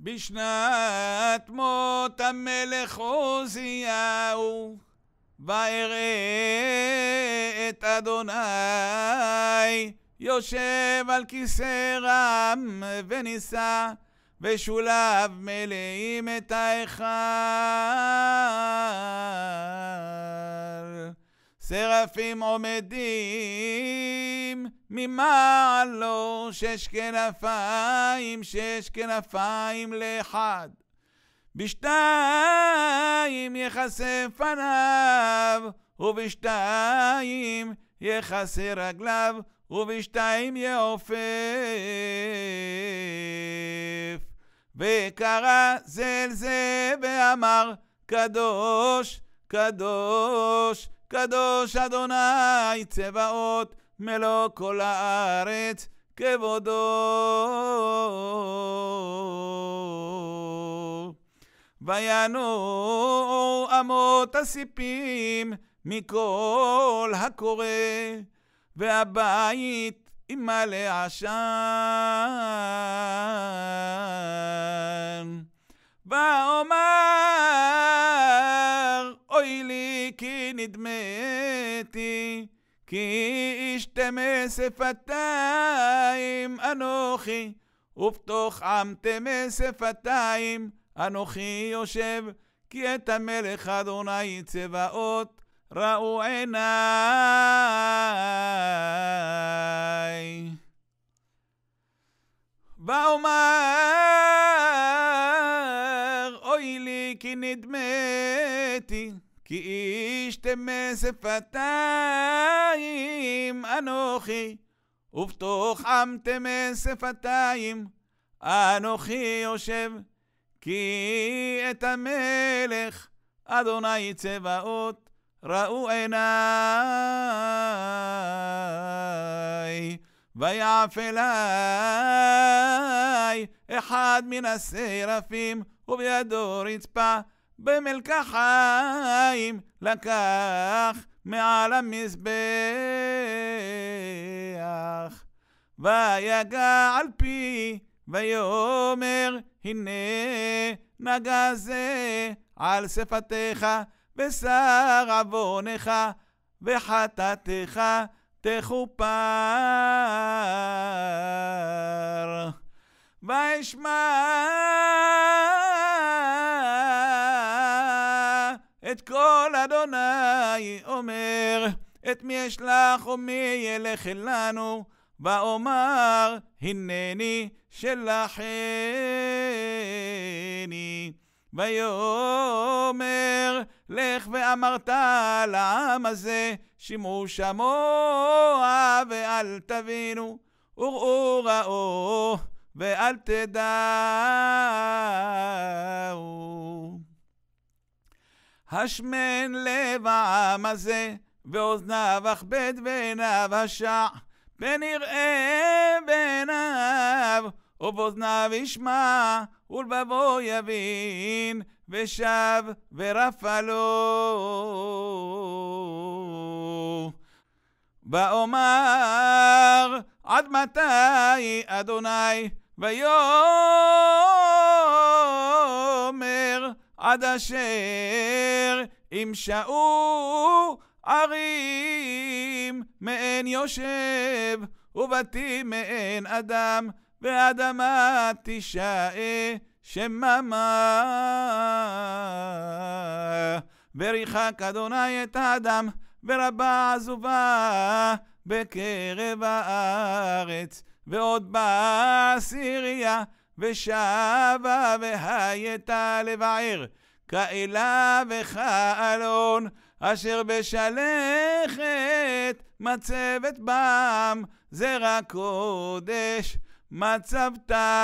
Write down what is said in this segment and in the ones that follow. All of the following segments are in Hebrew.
בשנת מות המלך עוזיהו, ואראה את אדוני יושב על כיסא רם ונישא, ושולב מלאים את ההיכל. שרפים עומדים ממעלו, שש כנפיים, שש כנפיים לאחד. בשתיים יכסה פניו, ובשתיים יכסה רגליו, ובשתיים יעופף. וקרא זל זה ואמר, קדוש, קדוש, קדוש אדוני צבאות, מלוא כל הארץ כבודו. וינועו אמות הסיפים מכל הקורא, והבית מלא עשן. נדמתי, כי אשתמי שפתיים אנוכי, ובתוך עם טמא שפתיים אנוכי יושב, כי את המלך אדוני צבאות ראו עיניי. ואומר, אוי לי כי נדמתי כי איש תמא שפתיים אנוכי, ובתוך עם תמא שפתיים אנוכי יושב, כי את המלך אדוני צבאות ראו עיניי, ויעף אחד מן השרפים, ובידו רצפה. במלקחיים לקח מעל המזבח, ויגע על פי, ויאמר, הנה נגע זה על שפתיך, ושר עוונך, וחטאתך תכופר. וישמע את כל אדוני אומר, את מי אשלח ומי ילך אלינו, ואומר, הנני שלחני. ויאמר, לך ואמרת לעם הזה, שמעו שמוע ואל תבינו, וראו ראו ואל תדעו. השמן לב העם הזה, ואוזניו אכבד ועיניו השע, פן יראה בעיניו, ובאוזניו ישמע, ולבבו יבין, ושב ורפא לו. ואומר, עד מתי, אדוני, ויום עד אשר ימשאו ערים מעין יושב, ובתים מעין אדם, ואדמה תשאה שממה. וריחק אדוני את האדם, ורבה עזובה בקרב הארץ, ועוד סיריה ושבה והייתה לבער, כאלה וכאלון, אשר בשלכת מצבת בם, זרע קודש מצבתה.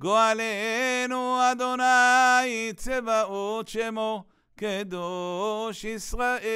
גואלנו אדוני צבאות שמו, קדוש ישראל.